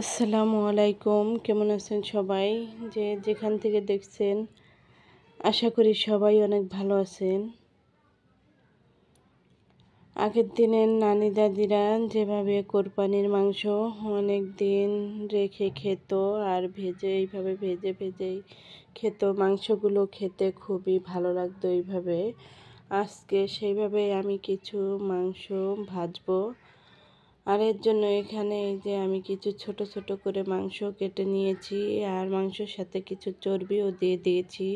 আসসালামু আলাইকুম কেমন আছেন সবাই যে যেখান থেকে দেখছেন আশা করি সবাই অনেক ভালো আছেন আগের দিনের নানি দাদিরা যেভাবে কোরবানির মাংস অনেক দিন রেখে খেত আর ভেজে এইভাবে ভেজে ভেজেই খেত মাংসগুলো খেতে খুবই ভালো লাগতো এইভাবে আজকে সেইভাবে আমি কিছু মাংস ভাজবো আর এর জন্য এখানে এই যে আমি কিছু ছোট ছোট করে মাংস কেটে নিয়েছি আর মাংসের সাথে কিছু চর্বিও দিয়ে দিয়েছি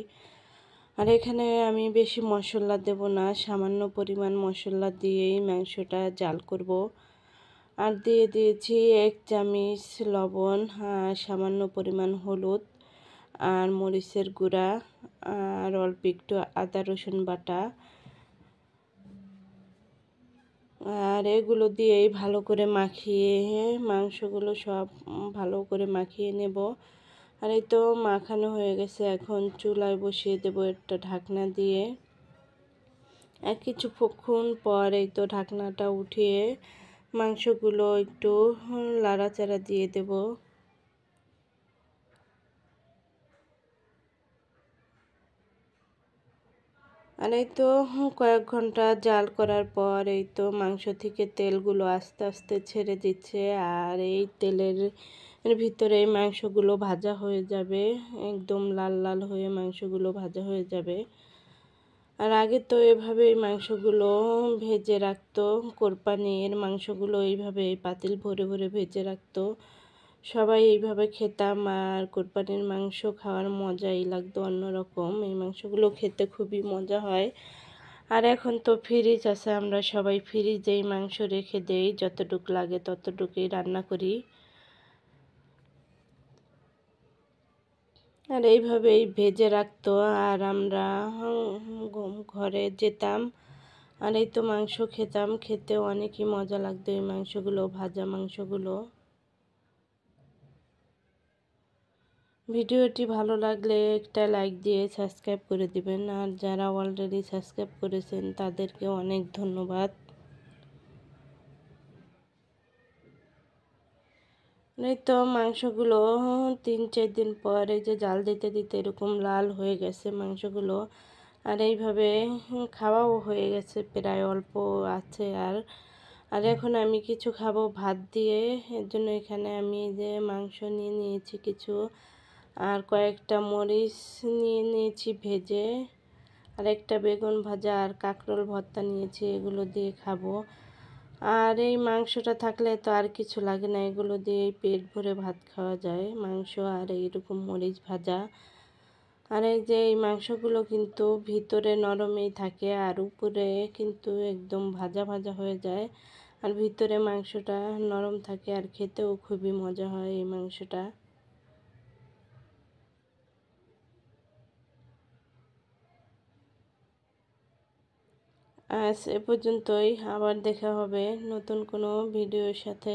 আর এখানে আমি বেশি মশলা দেব না সামান্য পরিমাণ মশলা দিয়েই মাংসটা জাল করব আর দিয়ে দিয়েছি এক চামিচ লবণ আর সামান্য পরিমাণ হলুদ আর মরিচের গুঁড়া আর অল্প একটু আদা রসুন বাটা আর এগুলো দিয়েই ভালো করে মাখিয়ে হ্যাঁ, মাংসগুলো সব ভালো করে মাখিয়ে নেব আর এই তো মাখানো হয়ে গেছে এখন চুলায় বসিয়ে দেব একটা ঢাকনা দিয়ে কিছু কিছুক্ষণ পর এই তো ঢাকনাটা উঠিয়ে মাংসগুলো একটু লাড়াচাড়া দিয়ে দেব আর এই তো কয়েক ঘন্টা জাল করার পর এই তো মাংস থেকে তেলগুলো আস্তে আস্তে ছেড়ে দিচ্ছে আর এই তেলের ভিতরে এই মাংসগুলো ভাজা হয়ে যাবে একদম লাল লাল হয়ে মাংসগুলো ভাজা হয়ে যাবে আর আগে তো এভাবে মাংসগুলো ভেজে রাখতো কোরপানির মাংসগুলো এইভাবে পাতিল ভরে ভরে ভেজে রাখতো সবাই এইভাবে খেতাম আর কোরবানির মাংস খাওয়ার মজাই লাগতো অন্যরকম এই মাংসগুলো খেতে খুবই মজা হয় আর এখন তো ফ্রিজ আছে আমরা সবাই ফ্রিজেই মাংস রেখে দেই যতটুক লাগে ততটুকুই রান্না করি আর এইভাবেই ভেজে রাখতো আর আমরা ঘরে যেতাম আর এই তো মাংস খেতাম খেতে অনেকই মজা লাগতো এই মাংসগুলো ভাজা মাংসগুলো ভিডিওটি ভালো লাগলে একটা লাইক দিয়ে সাবস্ক্রাইব করে দিবেন আর যারা অলরেডি সাবস্ক্রাইব করেছেন তাদেরকে অনেক ধন্যবাদ নেই তো মাংসগুলো তিন চার দিন পর এই যে জাল দিতে দিতে এরকম লাল হয়ে গেছে মাংসগুলো আর এইভাবে খাওয়াও হয়ে গেছে প্রায় অল্প আছে আর আর এখন আমি কিছু খাবো ভাত দিয়ে এর জন্য এখানে আমি যে মাংস নিয়ে নিয়েছি কিছু আর কয়েকটা মরিচ নিয়ে নিয়েছি ভেজে আর একটা বেগুন ভাজা আর কাঁকরোল ভর্তা নিয়েছি এগুলো দিয়ে খাবো আর এই মাংসটা থাকলে তো আর কিছু লাগে না এগুলো দিয়ে পেট ভরে ভাত খাওয়া যায় মাংস আর এইরকম মরিচ ভাজা আর এই যে এই মাংসগুলো কিন্তু ভিতরে নরমেই থাকে আর উপরে কিন্তু একদম ভাজা ভাজা হয়ে যায় আর ভিতরে মাংসটা নরম থাকে আর খেতেও খুবই মজা হয় এই মাংসটা আজ এ পর্যন্তই আবার দেখা হবে নতুন কোনো ভিডিওর সাথে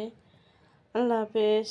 আল্লাহ হাফেজ